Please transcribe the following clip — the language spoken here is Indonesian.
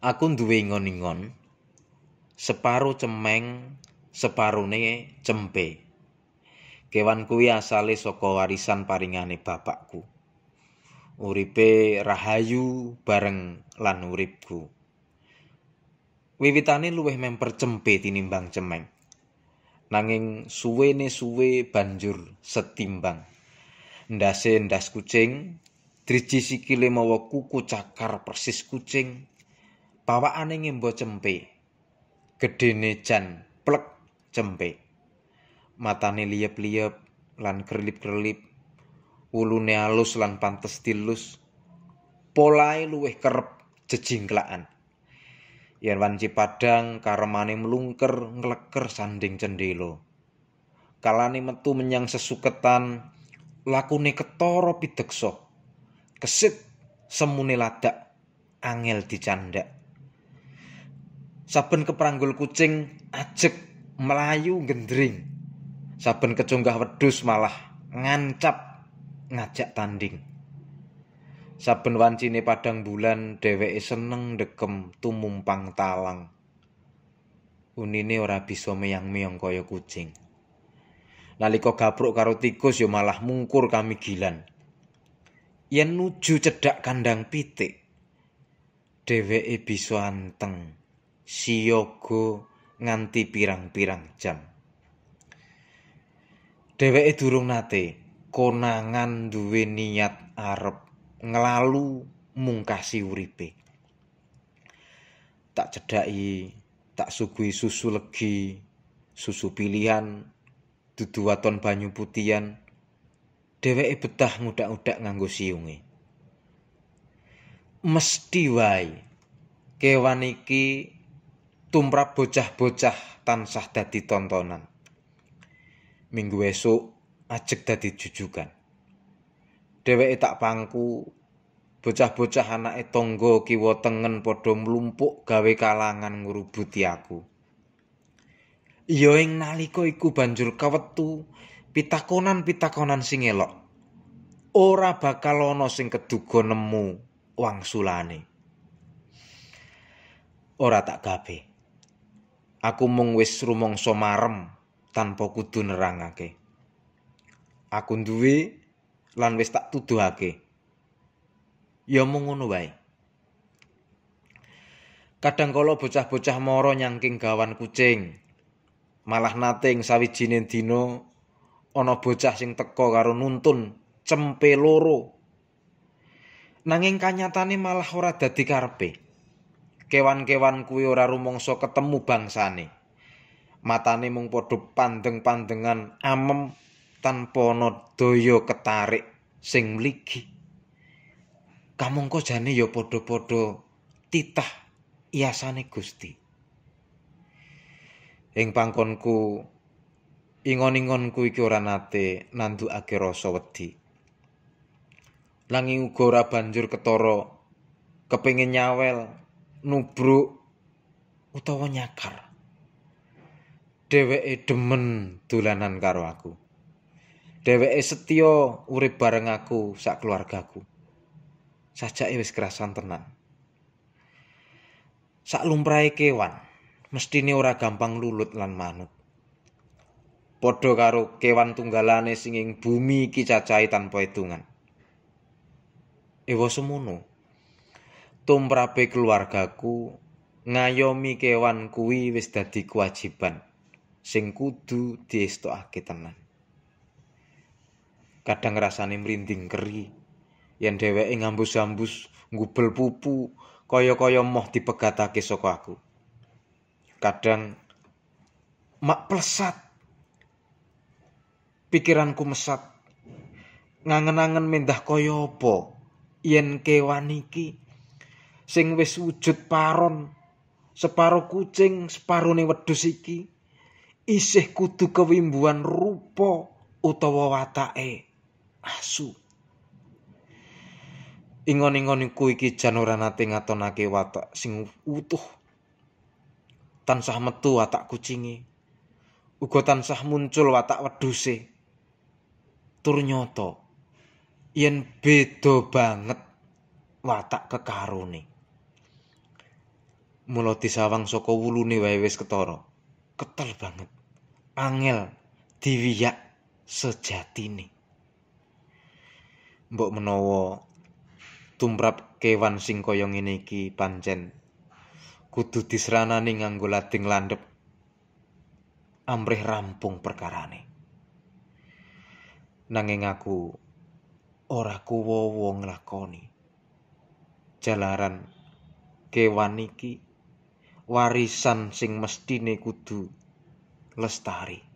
aku duwe ingon-ingon, separo cemeng separone cempe kewan kuwi asale saka warisan paringane bapakku uripe rahayu bareng lan uripku wiwitane luwih memper cempe tinimbang cemeng nanging suwene suwe banjur setimbang ndase ndas kucing driji sikile mawa kuku cakar persis kucing bawaane ngimbo cempe. Gedene jan plek cempe. Matane liep-liep lan kerlip-kerlip. Ulune alus lan pantes dilus. polai luweh kerep kelaan. Yen wanci padang karemane melungker, ngleker sanding cendelo. Kalane metu menyang sesuketan lakune ketara pideksa. Kesit semune ladak angel dicandak saben keperanggul kucing ajek melayu gendring saben kecunggah wedus malah ngancap ngajak tanding saben wancine padang bulan dheweke seneng dekem tumumpang talang unine ora bisa meyang-meyong kaya kucing nalika gabruk karo tikus ya malah mungkur kami gilan yen nuju cedhak kandang pitik dheweke bisa anteng Siyogo nganti pirang-pirang jam. Dheweke durung nate konangan duwe niat arep ngelalu mungkasi uripe. Tak cedhaki, tak suguhi susu legi, susu pilihan, dudu waton banyu putihan. Dheweke betah ngudak-udak nganggo siunge. Mesti wae kewan iki tumrap bocah-bocah tansah dadi tontonan. Minggu esuk ajek dadi jujukan. Dheweke tak pangku bocah-bocah anake tangga kiwa tengen padha mlumpuk gawe kalangan ngurubuti aku. Ya ing nalika iku banjur kawetu pitakonan-pitakonan sing elok. Ora bakal ana sing keduga nemu wangsulane. Ora tak kabeh. aku mung wis rumangsa marem tanpa kudu nerangake aku duwe lan wis tak tuduhake ya mung ngono wae kadang kala bocah-bocah moro nyangking gawan kucing malah nating sawijining dina ana bocah sing teka karo nuntun cempe loro nanging kanyatane malah ora dadi karepe kewan-kewan kuwi ora rumangsa ketemu bangsane. Matane mung padha pandeng-pandengan amem tanpa ana ketarik sing mligi. Kamangka jane ya padha-padha titah yasane Gusti. Ing pangkonku ingon-ingonku iki ora nate nandukake rasa wedi. Langi uga ora banjur ketara kepengin nyawel nubruk utawa nyakar. Dheweke demen dolanan karo aku. Dheweke setya urip bareng aku sak keluargaku. Sajake wis kerasan tenan. Sak lumrahe kewan mestine ora gampang lulut lan manut. Padha karo kewan tunggalane singing bumi iki cacahe tanpa hitungan. Ewa semono, tumrape keluargaku ngayomi kewan kuwi wis dadi kewajiban sing kudu diestokake tenan. Kadang rasane merinding keri yen dheweke ngambus-ambus ngubel pupu kaya-kaya moh dipegatake saka aku. Kadang mak plesat pikiranku mesat ngangen-angen mindah kaya apa yen kewan iki sing wis wujud paron separo kucing separone wedhus iki isih kudu kewimbuan rupa utawa watake asu ingon-ingon iku iki jan ora nate ngatonake watak sing utuh tansah metu watak kucinge uga tansah muncul watak weduse turnyoto yen beda banget watak kekarone mulo sawang saka wulune wae wis ketara. Ketel banget. Angel diwiyak sejatine. Mbok menawa tumrap kewan sing kaya ngene iki pancen kudu disranani nganggo lading landhep. Amrih rampung perkarane. Nanging aku ora kuwo wong lakoni. Jalaran kewan iki warisan sing mestine kudu lestari